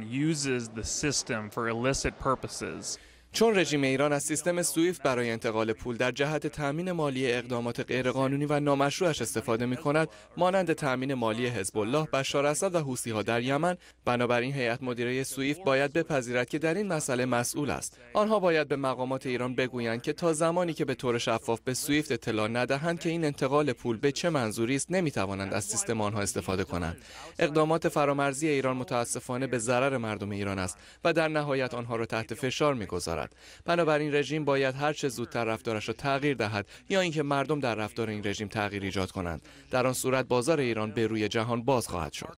uses the system for illicit purposes چون رژیم ایران از سیستم سویف برای انتقال پول در جهت تامین مالی اقدامات غیرقانونی و نامشروعش استفاده می کند مانند تامین مالی حزب الله بشار اسد و حوسی ها در یمن بنابراین هیئت مدیره سویف باید بپذیرد که در این مسئله مسئول است آنها باید به مقامات ایران بگویند که تا زمانی که به طور شفاف به سویفت اطلاع ندهند که این انتقال پول به چه منظوری است نمی توانند از سیستم آنها استفاده کنند اقدامات فرامرزی ایران متاسفانه به ضرر مردم ایران است و در نهایت آنها را تحت فشار میگذارد دارد بنابراین رژیم باید هر چه زودتر رفتارش را تغییر دهد یا اینکه مردم در رفتار این رژیم تغییر ایجاد کنند در آن صورت بازار ایران به روی جهان باز خواهد شد